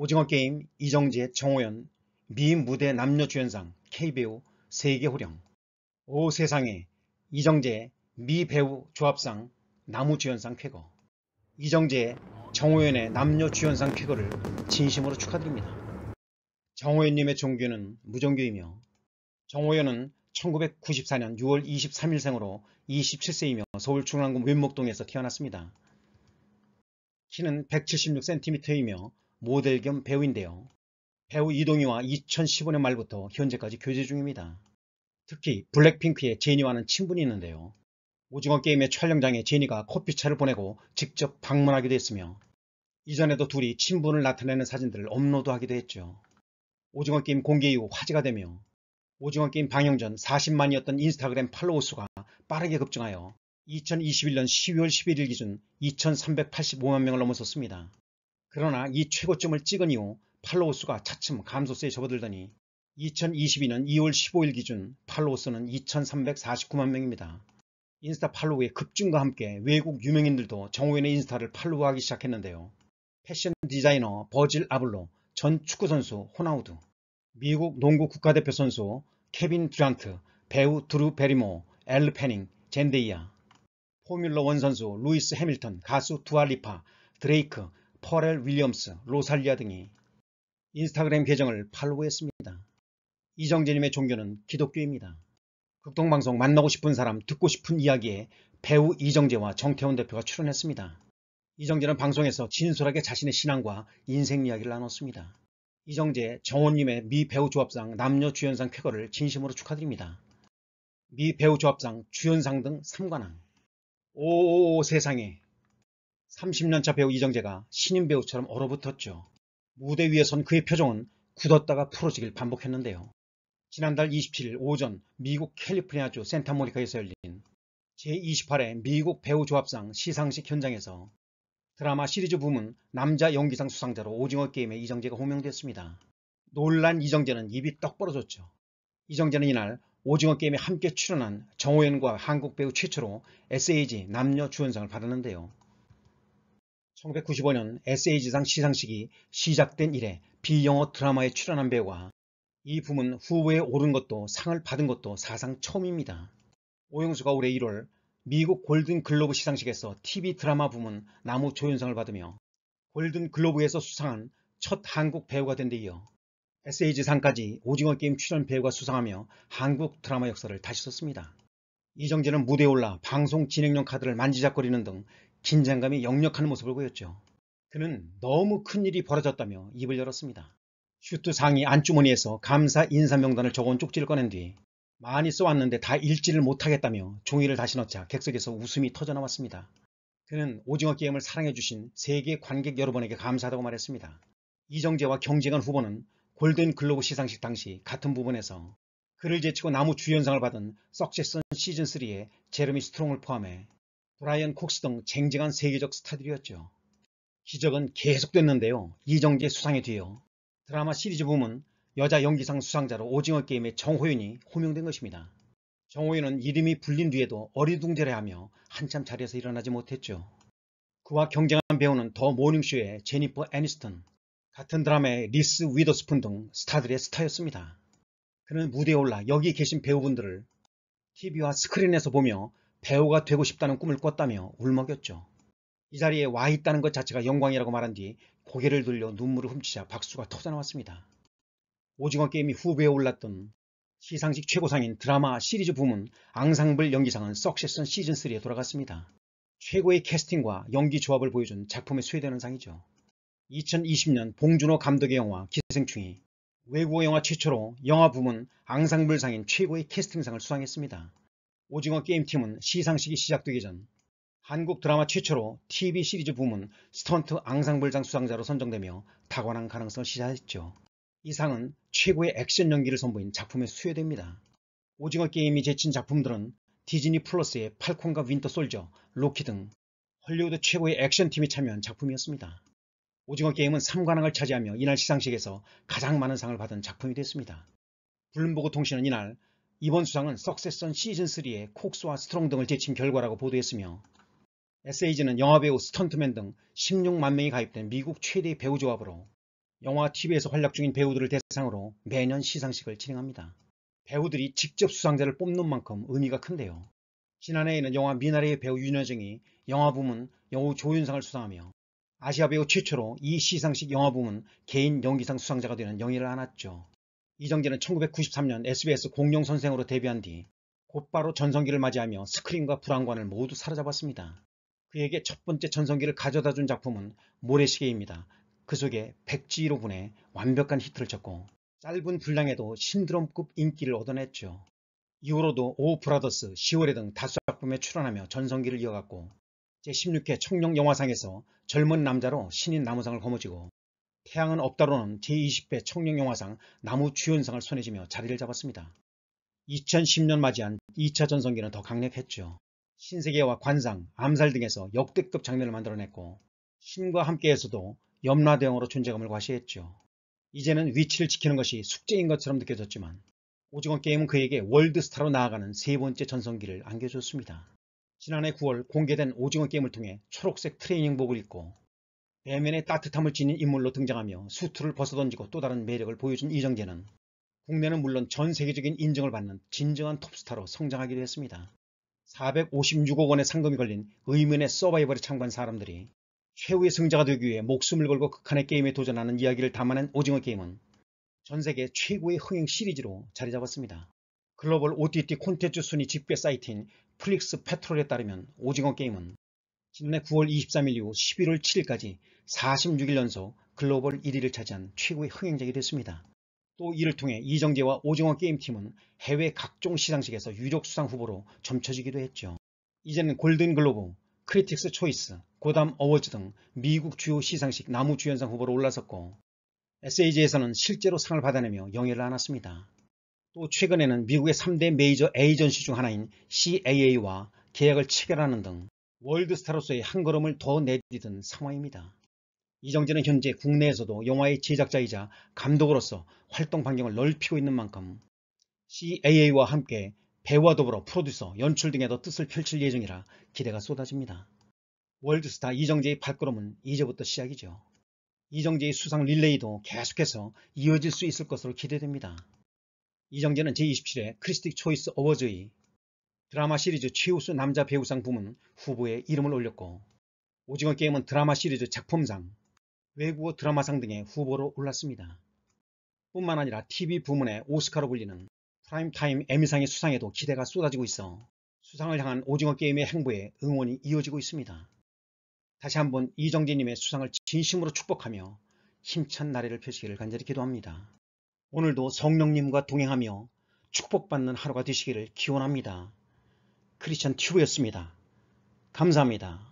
오징어게임 이정재, 정호연, 미무대 남녀주연상, K배우, 세계호령 오 세상에 이정재, 미배우 조합상, 나무주연상 쾌거 이정재, 정호연의 남녀주연상 쾌거를 진심으로 축하드립니다. 정호연님의 종교는 무종교이며 정호연은 1994년 6월 23일 생으로 27세이며 서울 중랑구 윗목동에서 태어났습니다. 키는 176cm이며 모델 겸 배우인데요. 배우 이동희와 2015년 말부터 현재까지 교제 중입니다. 특히 블랙핑크의 제니와는 친분이 있는데요. 오징어 게임의 촬영장에 제니가 커피차를 보내고 직접 방문하기도 했으며 이전에도 둘이 친분을 나타내는 사진들을 업로드하기도 했죠. 오징어 게임 공개 이후 화제가 되며 오징어 게임 방영 전 40만이었던 인스타그램 팔로우 수가 빠르게 급증하여 2021년 12월 11일 기준 2385만 명을 넘어섰습니다. 그러나 이 최고점을 찍은 이후 팔로우 수가 차츰 감소세에 접어들더니 2022년 2월 15일 기준 팔로우 수는 2349만 명입니다. 인스타 팔로우의 급증과 함께 외국 유명인들도 정우현의 인스타를 팔로우하기 시작했는데요. 패션 디자이너 버질 아블로, 전 축구선수 호나우두, 미국 농구 국가대표 선수 케빈 드란트 배우 드루 베리모, 엘르 페닝, 젠데이아, 포뮬러 원 선수 루이스 해밀턴, 가수 두알리파, 드레이크, 퍼렐 윌리엄스, 로살리아 등이 인스타그램 계정을 팔로우했습니다. 이정재님의 종교는 기독교입니다. 극동방송 만나고 싶은 사람, 듣고 싶은 이야기에 배우 이정재와 정태훈 대표가 출연했습니다. 이정재는 방송에서 진솔하게 자신의 신앙과 인생 이야기를 나눴습니다. 이정재, 정원님의 미 배우 조합상 남녀 주연상 쾌거를 진심으로 축하드립니다. 미 배우 조합상, 주연상 등 3관왕. 오오오 세상에 30년차 배우 이정재가 신인 배우처럼 얼어붙었죠. 무대 위에선 그의 표정은 굳었다가 풀어지길 반복했는데요. 지난달 27일 오전 미국 캘리포니아주 센타모니카에서 열린 제28회 미국 배우조합상 시상식 현장에서 드라마 시리즈 부문 남자 연기상 수상자로 오징어 게임의 이정재가 호명됐습니다. 논란 이정재는 입이 떡 벌어졌죠. 이정재는 이날 오징어 게임에 함께 출연한 정호연과 한국 배우 최초로 SAG 남녀 주연상을 받았는데요. 1995년 SAG상 시상식이 시작된 이래 비영어 드라마에 출연한 배우와 이 부문 후보에 오른 것도 상을 받은 것도 사상 처음입니다. 오영수가 올해 1월 미국 골든글로브 시상식에서 TV 드라마 부문 나무 조연상을 받으며 골든글로브에서 수상한 첫 한국 배우가 된 데 이어 SAG상까지 오징어게임 출연 배우가 수상하며 한국 드라마 역사를 다시 썼습니다. 이정재는 무대에 올라 방송 진행용 카드를 만지작거리는 등 긴장감이 역력하는 모습을 보였죠. 그는 너무 큰일이 벌어졌다며 입을 열었습니다. 슈트 상의 안주머니에서 감사 인사 명단을 적어온 쪽지를 꺼낸 뒤 많이 써왔는데 다 읽지를 못하겠다며 종이를 다시 넣자 객석에서 웃음이 터져나왔습니다. 그는 오징어 게임을 사랑해주신 세계 관객 여러분에게 감사하다고 말했습니다. 이정재와 경쟁한 후보는 골든 글로브 시상식 당시 같은 부분에서 그를 제치고 나무 주연상을 받은 석세슨 시즌3의 제르미 스트롱을 포함해 브라이언 콕스 등 쟁쟁한 세계적 스타들이었죠. 기적은 계속됐는데요. 이정재 수상에 뒤이어 드라마 시리즈 부문 여자 연기상 수상자로 오징어 게임의 정호윤이 호명된 것입니다. 정호윤은 이름이 불린 뒤에도 어리둥절해하며 한참 자리에서 일어나지 못했죠. 그와 경쟁한 배우는 더 모닝쇼의 제니퍼 애니스턴, 같은 드라마의 리스 위더스푼 등 스타들의 스타였습니다. 그는 무대에 올라 여기 계신 배우분들을 TV와 스크린에서 보며 배우가 되고 싶다는 꿈을 꿨다며 울먹였죠. 이 자리에 와 있다는 것 자체가 영광이라고 말한 뒤 고개를 돌려 눈물을 훔치자 박수가 터져나왔습니다. 오징어 게임이 후배에 올랐던 시상식 최고상인 드라마 시리즈 부문 앙상블 연기상은 석세션 시즌3에 돌아갔습니다. 최고의 캐스팅과 연기 조합을 보여준 작품에 수여되는 상이죠. 2020년 봉준호 감독의 영화 기생충이 외국어 영화 최초로 영화 부문 앙상블상인 최고의 캐스팅상을 수상했습니다. 오징어 게임팀은 시상식이 시작되기 전 한국 드라마 최초로 TV 시리즈 부문 스턴트 앙상블상 수상자로 선정되며 탁월한 가능성을 시사했죠. 이 상은 최고의 액션 연기를 선보인 작품에 수여됩니다. 오징어 게임이 제친 작품들은 디즈니 플러스의 팔콘과 윈터 솔저, 로키 등 헐리우드 최고의 액션팀이 참여한 작품이었습니다. 오징어 게임은 3관왕을 차지하며 이날 시상식에서 가장 많은 상을 받은 작품이 됐습니다. 블룸버그 통신은 이날 이번 수상은 석세선 시즌3의 콕스와 스트롱 등을 제친 결과라고 보도했으며 SAG는 영화배우 스턴트맨 등 16만 명이 가입된 미국 최대 배우 조합으로 영화 TV에서 활약 중인 배우들을 대상으로 매년 시상식을 진행합니다. 배우들이 직접 수상자를 뽑는 만큼 의미가 큰데요. 지난해에는 영화 미나리의 배우 윤여정이 영화 부문 영우 조윤상을 수상하며 아시아 배우 최초로 이 시상식 영화 부문 개인 연기상 수상자가 되는 영예를 안았죠. 이정재는 1993년 SBS 공룡 선생으로 데뷔한 뒤 곧바로 전성기를 맞이하며 스크린과 불안관을 모두 사로잡았습니다. 그에게 첫 번째 전성기를 가져다 준 작품은 모래시계입니다. 그 속에 백지로 분의 완벽한 히트를 쳤고 짧은 분량에도 신드롬급 인기를 얻어냈죠. 이후로도 오 브라더스, 시월에 등 다수 작품에 출연하며 전성기를 이어갔고 제16회 청룡영화상에서 젊은 남자로 신인 남우상을 거머쥐고 태양은 없다로는 제20회 청룡영화상 나무주연상을 손에 쥐며 자리를 잡았습니다. 2010년 맞이한 2차 전성기는 더 강력했죠. 신세계와 관상, 암살 등에서 역대급 장면을 만들어냈고 신과 함께에서도 염라대왕으로 존재감을 과시했죠. 이제는 위치를 지키는 것이 숙제인 것처럼 느껴졌지만 오징어 게임은 그에게 월드스타로 나아가는 세 번째 전성기를 안겨줬습니다. 지난해 9월 공개된 오징어 게임을 통해 초록색 트레이닝복을 입고 내면의 따뜻함을 지닌 인물로 등장하며 수트를 벗어던지고 또 다른 매력을 보여준 이정재는 국내는 물론 전 세계적인 인정을 받는 진정한 톱스타로 성장하기도 했습니다. 456억 원의 상금이 걸린 의문의 서바이벌에 참가한 사람들이 최후의 승자가 되기 위해 목숨을 걸고 극한의 게임에 도전하는 이야기를 담아낸 오징어 게임은 전 세계 최고의 흥행 시리즈로 자리 잡았습니다. 글로벌 OTT 콘텐츠 순위 집계 사이트인 플릭스 패트롤에 따르면 오징어 게임은 지난해 9월 23일 이후 11월 7일까지 46일 연속 글로벌 1위를 차지한 최고의 흥행작이 됐습니다. 또 이를 통해 이정재와 오정원 게임팀은 해외 각종 시상식에서 유력 수상 후보로 점쳐지기도 했죠. 이제는 골든글로브, 크리틱스 초이스, 고담 어워즈 등 미국 주요 시상식 나무주연상 후보로 올라섰고 SAG에서는 실제로 상을 받아내며 영예를 안았습니다. 또 최근에는 미국의 3대 메이저 에이전시 중 하나인 CAA와 계약을 체결하는 등 월드스타로서의 한 걸음을 더 내딛은 상황입니다. 이정재는 현재 국내에서도 영화의 제작자이자 감독으로서 활동 반경을 넓히고 있는 만큼 CAA와 함께 배우와 더불어 프로듀서, 연출 등에도 뜻을 펼칠 예정이라 기대가 쏟아집니다. 월드스타 이정재의 발걸음은 이제부터 시작이죠. 이정재의 수상 릴레이도 계속해서 이어질 수 있을 것으로 기대됩니다. 이정재는 제27회 크리스틱 초이스 어워즈의 드라마 시리즈 최우수 남자 배우상 부문 후보에 이름을 올렸고 오징어 게임은 드라마 시리즈 작품상, 외국어 드라마상 등의 후보로 올랐습니다. 뿐만 아니라 TV 부문의 오스카로 불리는 프라임타임 에미상의 수상에도 기대가 쏟아지고 있어 수상을 향한 오징어 게임의 행보에 응원이 이어지고 있습니다. 다시 한번 이정재님의 수상을 진심으로 축복하며 힘찬 나래를 펴시기를 간절히 기도합니다. 오늘도 성령님과 동행하며 축복받는 하루가 되시기를 기원합니다. 크리스천 튜브였습니다. 감사합니다.